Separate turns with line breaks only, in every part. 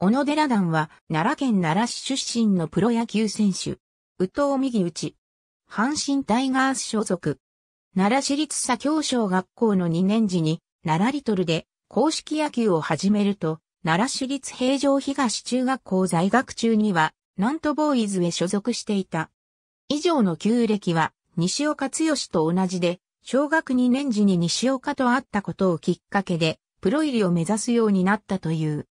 小野寺団は奈良県奈良市出身のプロ野球選手。宇藤右内。阪神タイガース所属。奈良市立佐教小学校の2年時に奈良リトルで公式野球を始めると、奈良市立平城東中学校在学中には、南都ボーイズへ所属していた。以上の旧歴は、西岡剛と同じで、小学2年時に西岡と会ったことをきっかけで、プロ入りを目指すようになったという。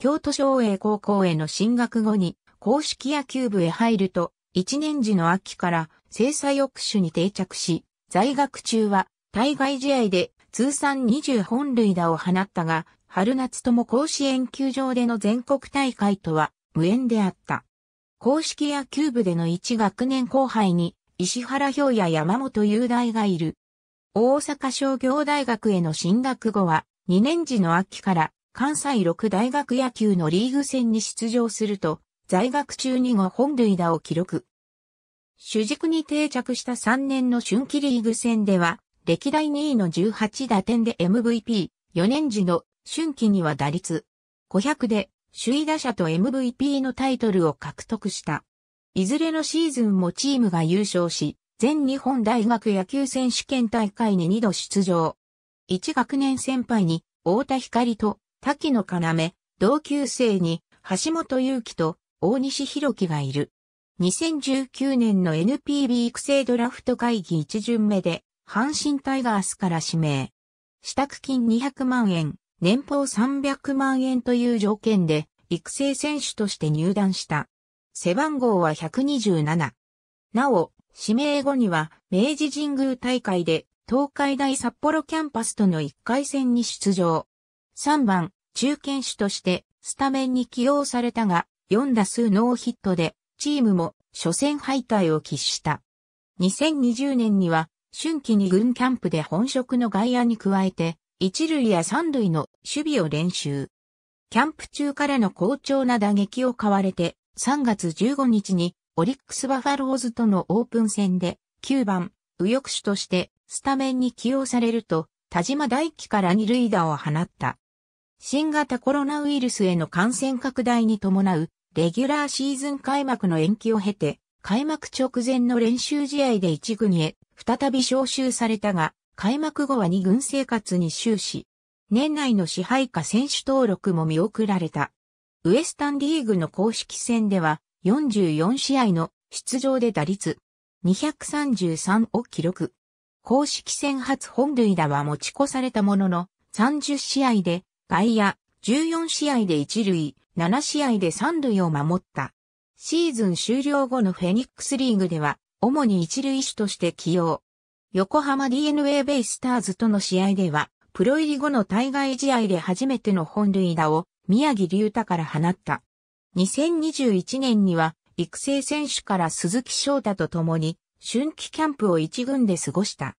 京都省営高校への進学後に公式野球部へ入ると、一年時の秋から制裁抑手に定着し、在学中は対外試合で通算20本塁打を放ったが、春夏とも甲子園球場での全国大会とは無縁であった。公式野球部での1学年後輩に石原氷や山本雄大がいる。大阪商業大学への進学後は2年時の秋から関西六大学野球のリーグ戦に出場すると、在学中に5本塁打を記録。主軸に定着した3年の春季リーグ戦では、歴代2位の18打点で MVP、4年時の春季には打率500で首位打者と MVP のタイトルを獲得した。いずれのシーズンもチームが優勝し、全日本大学野球選手権大会に2度出場。1学年先輩に、太田光と滝野要、同級生に橋本祐希と大西博樹がいる。2019年の NPB 育成ドラフト会議1巡目で、阪神タイガースから指名。支度金200万円、年俸300万円という条件で、育成選手として入団した。背番号は127。なお、指名後には、明治神宮大会で、東海大札幌キャンパスとの1回戦に出場。3番、中堅手としてスタメンに起用されたが、4打数ノーヒットで、チームも初戦敗退を喫した。2020年には、春季に軍キャンプで本職の外野に加えて、一塁や三塁の守備を練習。キャンプ中からの好調な打撃を買われて、3月15日にオリックスバファローズとのオープン戦で9番右翼手としてスタメンに起用されると、田島大輝から二塁打を放った。新型コロナウイルスへの感染拡大に伴う、レギュラーシーズン開幕の延期を経て、開幕直前の練習試合で一軍へ再び招集されたが、開幕後は2軍生活に終始。年内の支配下選手登録も見送られた。ウエスタンリーグの公式戦では44試合の出場で打率233を記録。公式戦初本塁打は持ち越されたものの30試合で外野、14試合で1塁、7試合で3塁を守った。シーズン終了後のフェニックスリーグでは、主に一塁手として起用。横浜 DNA ベイスターズとの試合では、プロ入り後の対外試合で初めての本塁打を宮城隆太から放った。2021年には、育成選手から鈴木翔太と共に、春季キャンプを一軍で過ごした。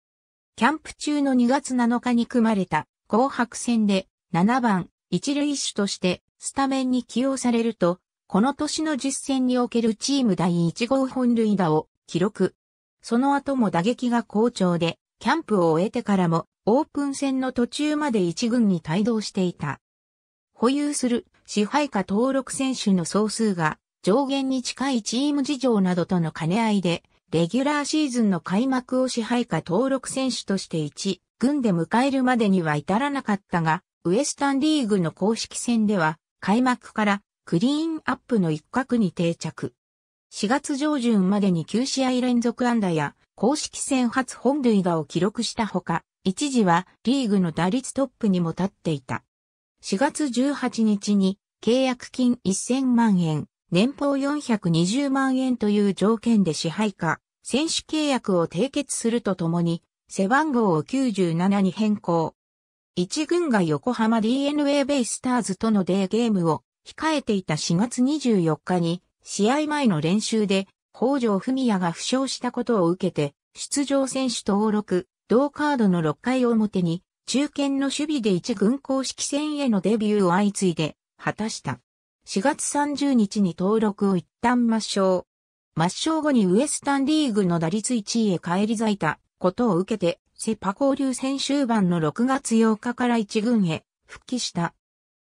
キャンプ中の2月7日に組まれた紅白戦で7番、一塁手としてスタメンに起用されると、この年の実戦におけるチーム第1号本塁打を記録。その後も打撃が好調で、キャンプを終えてからもオープン戦の途中まで1軍に帯同していた。保有する支配下登録選手の総数が上限に近いチーム事情などとの兼ね合いで、レギュラーシーズンの開幕を支配下登録選手として1軍で迎えるまでには至らなかったが、ウエスタンリーグの公式戦では、開幕からクリーンアップの一角に定着。4月上旬までに9試合連続安打や、公式戦初本塁打を記録したほか、一時はリーグの打率トップにも立っていた。4月18日に契約金1000万円、年俸420万円という条件で支配下、選手契約を締結するとともに、背番号を97に変更。1軍が横浜 DNA ベイスターズとのデーゲームを控えていた4月24日に試合前の練習で北条文也が負傷したことを受けて出場選手登録同カードの6回表に中堅の守備で1軍公式戦へのデビューを相次いで果たした。4月30日に登録を一旦抹消。抹消後にウエスタンリーグの打率1位へ返り咲いたことを受けてセパ交流戦終盤の6月8日から1軍へ復帰した。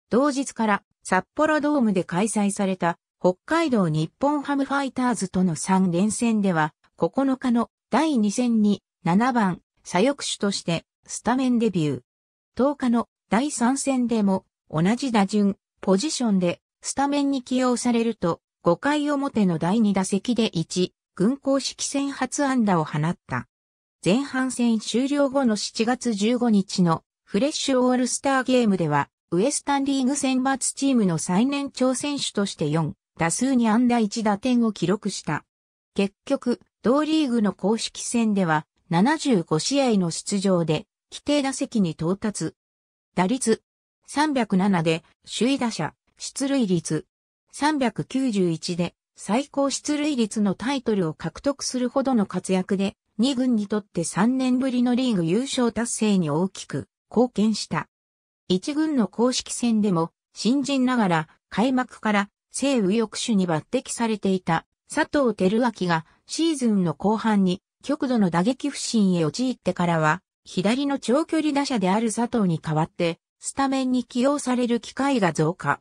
同日から札幌ドームで開催された北海道日本ハムファイターズとの3連戦では9日の第2戦に7番左翼手としてスタメンデビュー。10日の第3戦でも同じ打順、ポジションでスタメンに起用されると5回表の第2打席で1、軍公式戦初安打を放った。前半戦終了後の7月15日のフレッシュオールスターゲームでは、ウエスタンリーグ選抜チームの最年長選手として4、打数に安打1打点を記録した。結局、同リーグの公式戦では、75試合の出場で、規定打席に到達。打率、307で、首位打者、出塁率、391で、最高出塁率のタイトルを獲得するほどの活躍で、2軍にとって3年ぶりのリーグ優勝達成に大きく貢献した。1軍の公式戦でも、新人ながら開幕から西右翼手に抜擢されていた佐藤輝明がシーズンの後半に極度の打撃不振へ陥ってからは、左の長距離打者である佐藤に代わって、スタメンに起用される機会が増加。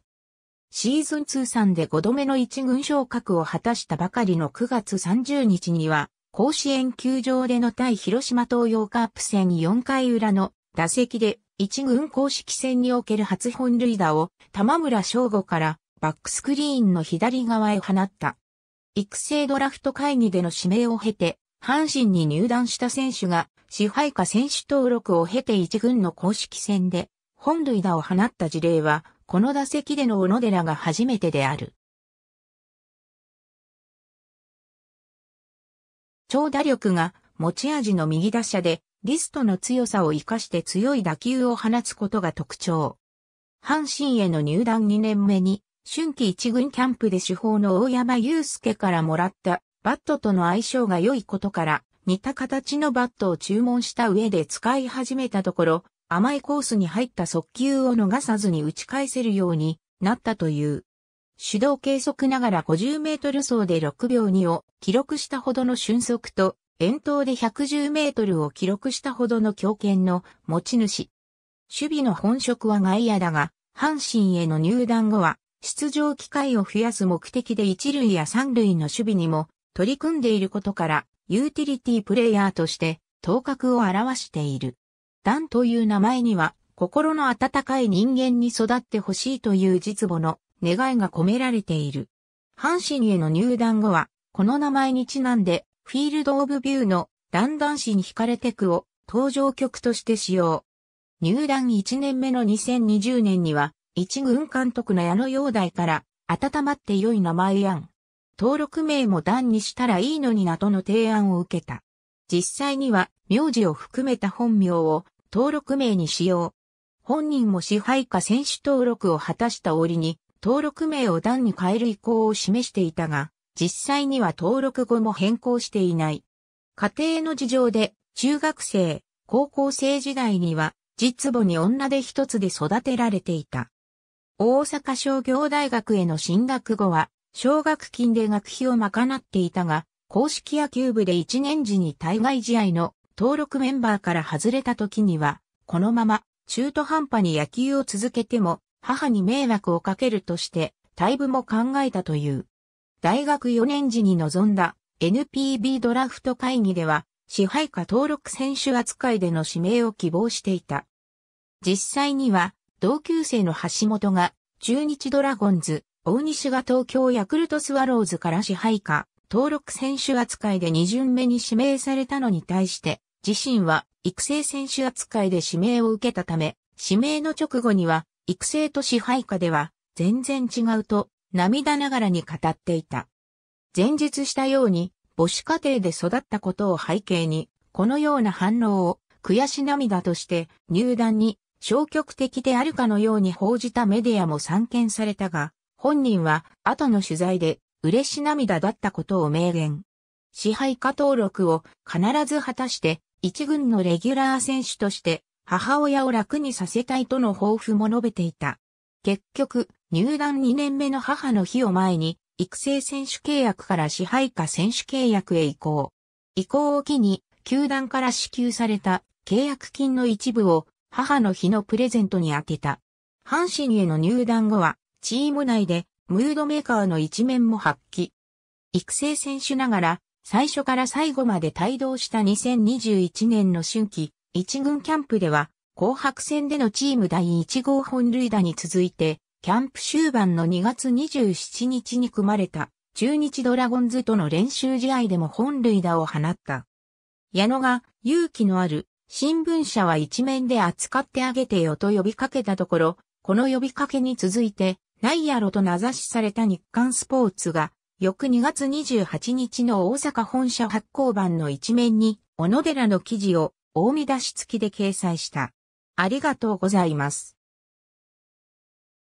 シーズン通算で5度目の1軍昇格を果たしたばかりの9月30日には、甲子園球場での対広島東洋カープ戦4回裏の打席で一軍公式戦における初本塁打を玉村翔吾からバックスクリーンの左側へ放った。育成ドラフト会議での指名を経て、阪神に入団した選手が支配下選手登録を経て一軍の公式戦で本塁打を放った事例は、この打席での小野寺が初めてである。長打力が持ち味の右打者で、リストの強さを活かして強い打球を放つことが特徴。阪神への入団2年目に、春季一軍キャンプで主砲の大山祐介からもらったバットとの相性が良いことから、似た形のバットを注文した上で使い始めたところ、甘いコースに入った速球を逃さずに打ち返せるようになったという。手動計測ながら50メートル走で6秒2を記録したほどの瞬速と、遠投で110メートルを記録したほどの強肩の持ち主。守備の本職は外野だが、阪神への入団後は、出場機会を増やす目的で一塁や三塁の守備にも取り組んでいることから、ユーティリティプレイヤーとして頭角を表している。ダンという名前には、心の温かい人間に育ってほしいという実母の願いが込められている。阪神への入団後は、この名前にちなんで、フィールド・オブ・ビューのダンダン誌に惹かれてくを登場曲として使用。入団1年目の2020年には、一軍監督の矢野陽大から、温まって良い名前やん。登録名も段にしたらいいのになどの提案を受けた。実際には、名字を含めた本名を登録名に使用。本人も支配下選手登録を果たした折に、登録名を段に変える意向を示していたが、実際には登録後も変更していない。家庭の事情で、中学生、高校生時代には、実母に女手一つで育てられていた。大阪商業大学への進学後は、奨学金で学費を賄っていたが、公式野球部で1年時に対外試合の登録メンバーから外れた時には、このまま中途半端に野球を続けても母に迷惑をかけるとして、退部も考えたという。大学4年時に臨んだ NPB ドラフト会議では、支配下登録選手扱いでの指名を希望していた。実際には、同級生の橋本が、中日ドラゴンズ、大西が東京ヤクルトスワローズから支配下、登録選手扱いで2巡目に指名されたのに対して、自身は育成選手扱いで指名を受けたため、指名の直後には育成と支配下では全然違うと涙ながらに語っていた。前述したように母子家庭で育ったことを背景にこのような反応を悔し涙として入団に消極的であるかのように報じたメディアも散見されたが、本人は後の取材で嬉し涙だったことを明言。支配下登録を必ず果たして一軍のレギュラー選手として母親を楽にさせたいとの抱負も述べていた。結局、入団2年目の母の日を前に、育成選手契約から支配下選手契約へ移行。移行を機に、球団から支給された契約金の一部を母の日のプレゼントに充てた。阪神への入団後は、チーム内でムードメーカーの一面も発揮。育成選手ながら、最初から最後まで帯同した2021年の春季一軍キャンプでは、紅白戦でのチーム第1号本塁打に続いて、キャンプ終盤の2月27日に組まれた中日ドラゴンズとの練習試合でも本塁打を放った。矢野が勇気のある新聞社は一面で扱ってあげてよと呼びかけたところ、この呼びかけに続いて、ないやろと名指しされた日刊スポーツが、翌2月28日の大阪本社発行版の一面に、小野寺の記事を大見出し付きで掲載した。ありがとうございます。